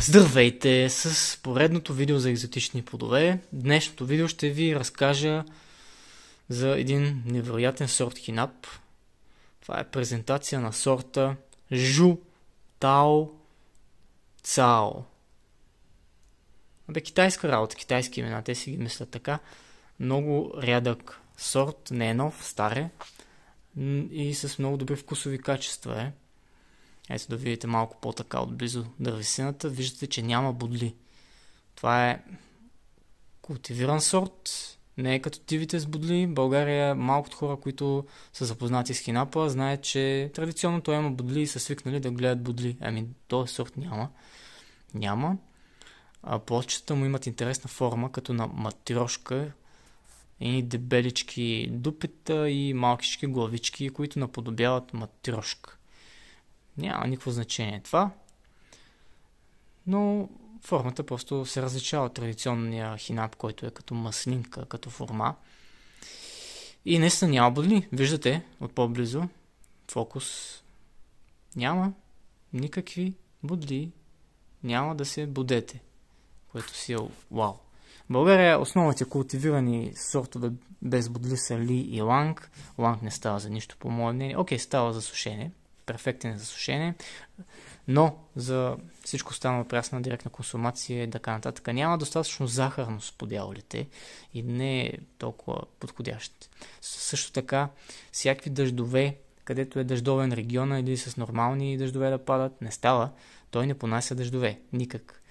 Здравейте с поредното видео за екзотични плодове. Днешното видео ще ви разкажа за един невероятен сорт хинап. Това е презентация на сорта Жу Тао Цао. Абе, китайска работа, китайски имена, те си ги мислят така. Много рядък сорт, не е нов, старе и с много добри вкусови качества е. Ето да видите малко по-така отблизо дървесината. Виждате, че няма бодли. Това е култивиран сорт. Не е като тивите с бодли. В България е малко хора, които са запознати с хинапа, знаят, че традиционно той има бодли и са свикнали да гледат бодли. Ами този сорт няма. Няма. А плочетата му имат интересна форма, като на матрешка. едни дебелички дупета и малкички главички, които наподобяват матрешка. Няма никакво значение това. Но формата просто се различава от традиционния хинап, който е като маслинка, като форма. И не са няма бодли. Виждате от по-близо. Фокус. Няма никакви бодли. Няма да се будете. Което си е вау. България е основните култивирани сортове без бодли са ли и ланг. Ланг не става за нищо, по мое мнение. Окей, става за сушене перфектен за сушене, но за всичко останало прясна директна консумация и така нататък няма достатъчно захарност по дяволите и не е толкова подходящ. Също така, всякакви дъждове, където е дъждовен регион или с нормални дъждове да падат, не става. Той не понася дъждове. Никак.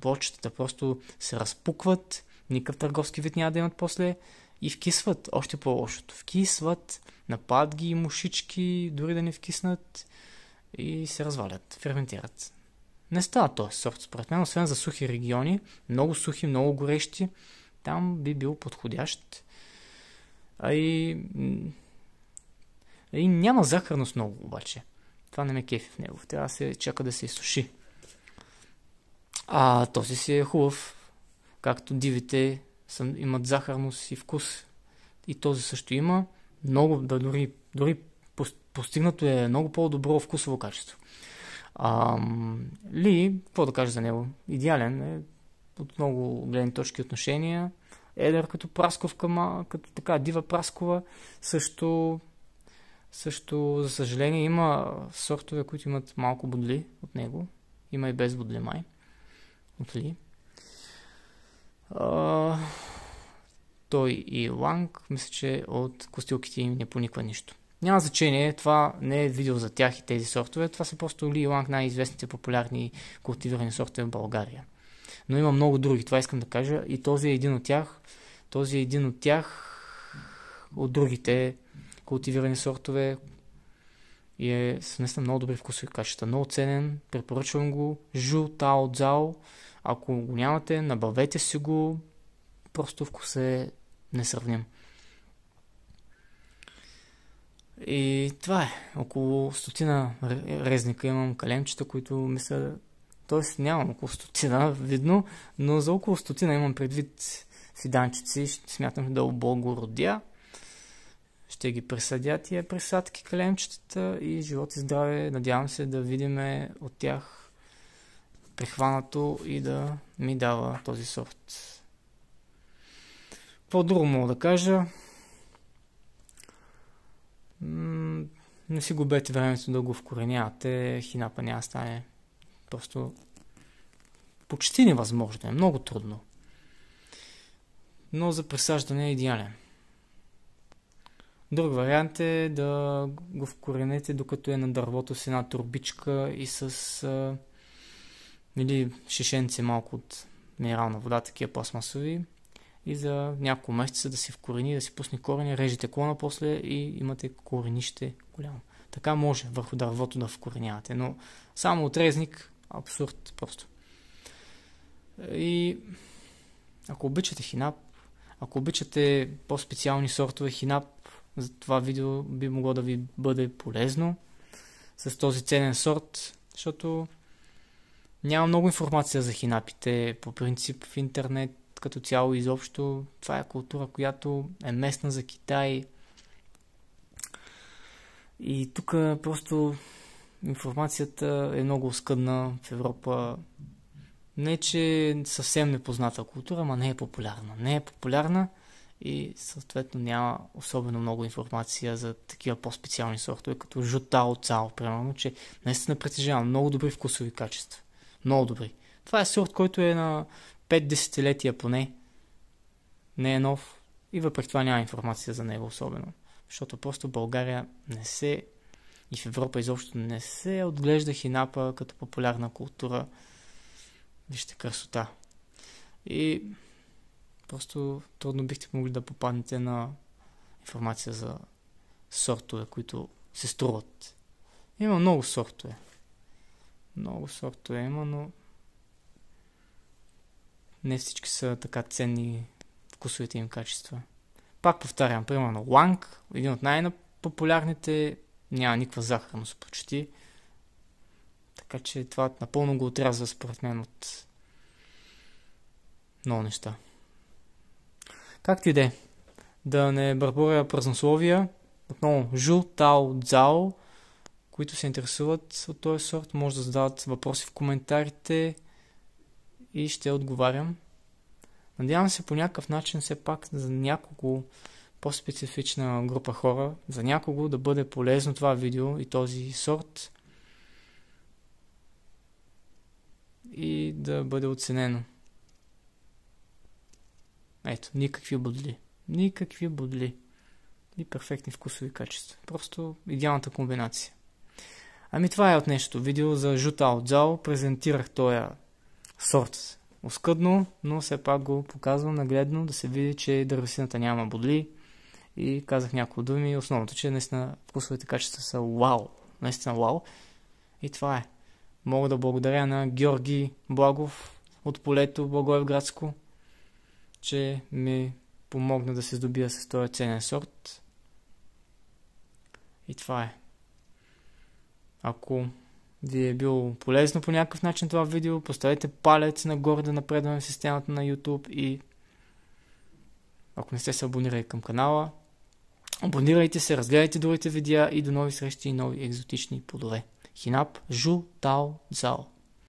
Плочетата просто се разпукват никакъв търговски вид няма да имат после и вкисват още по-лошото. Вкисват, напад ги мушички, дори да не вкиснат и се развалят, ферментират. Не става този сорт, според мен, освен за сухи региони, много сухи, много горещи, там би бил подходящ. А и... А и няма захарност много обаче. Това не ме кефи в него. Трябва да се чака да се изсуши. А този си е хубав както дивите са, имат захарност и вкус. И този също има. Много, да дори, дори постигнато е много по-добро вкусово качество. А, ли, какво да кажа за него? Идеален е от много гледни точки отношения. Едър като прасковка, като така дива праскова, също, също за съжаление има сортове, които имат малко бодли от него. Има и без бодли май от Ли. А, той и Ланг, мисля, че от костилките им не пониква нищо. Няма значение, това не е видео за тях и тези софтове, това са просто Ли и Ланг най-известните популярни култивирани софтове в България. Но има много други, това искам да кажа и този е един от тях. Този е един от тях от другите култивирани сортове, и е наистина много добри вкусови качества. Много ценен, препоръчвам го. Жу Тао Цао. Ако го нямате, набавете си го. Просто вкус е несравним. И това е. Около стотина резника имам калемчета, които мисля... Тоест нямам около стотина, видно, но за около стотина имам предвид фиданчици. Смятам да облагородя. родя ще ги пресъдят тия пресадки клемчетата и живот и здраве. Надявам се да видим от тях прехванато и да ми дава този сорт. Какво друго мога да кажа? не си губете времето да го вкоренявате. Хинапа няма стане просто почти невъзможно. Е много трудно. Но за пресаждане е идеален. Друг вариант е да го вкоренете докато е на дървото с една турбичка и с а, или шишенце малко от минерална вода, такива пластмасови и за няколко месеца да се вкорени, да си пусне корени, режете клона после и имате коренище голямо. Така може върху дървото да вкоренявате, но само отрезник, абсурд просто. И ако обичате хинап, ако обичате по-специални сортове хинап, за това видео би могло да ви бъде полезно с този ценен сорт, защото няма много информация за хинапите по принцип в интернет като цяло изобщо. Това е култура, която е местна за Китай. И тук просто информацията е много скъдна в Европа. Не, че съвсем непозната култура, ма не е популярна. Не е популярна – и съответно няма особено много информация за такива по-специални сортове, като от цяло, примерно, че наистина притежава много добри вкусови качества. Много добри. Това е сорт, който е на 5 десетилетия поне. Не е нов и въпреки това няма информация за него особено. Защото просто България не се и в Европа изобщо не се отглежда хинапа като популярна култура. Вижте красота. И просто трудно бихте могли да попаднете на информация за сортове, които се струват. Има много сортове. Много сортове има, но не всички са така ценни вкусовите им качества. Пак повтарям, примерно ланг, един от най-популярните, няма никаква захарност почти. Така че това напълно го отрязва според мен от много неща. Както и де, да не бърборя празнословия, отново Жу, Тао, Цао, които се интересуват от този сорт, може да зададат въпроси в коментарите и ще отговарям. Надявам се по някакъв начин все пак за няколко по-специфична група хора, за някого да бъде полезно това видео и този сорт и да бъде оценено. Ето, никакви бодли. Никакви бодли. И перфектни вкусови качества. Просто идеалната комбинация. Ами това е от нещо. Видео за жута от джао. Презентирах този сорт оскъдно, но все пак го показвам нагледно, да се види, че дървесината няма бодли. И казах няколко думи. Основното, че наистина вкусовите качества са вау. Наистина вау. И това е. Мога да благодаря на Георги Благов от полето Благоевградско, че ми помогна да се здобия с този ценен сорт. И това е. Ако ви е било полезно по някакъв начин това видео, поставете палец нагоре да напредваме в системата на YouTube и ако не сте се абонирали към канала, абонирайте се, разгледайте другите видеа и до нови срещи и нови екзотични плодове. Хинап, жу, тао, цао.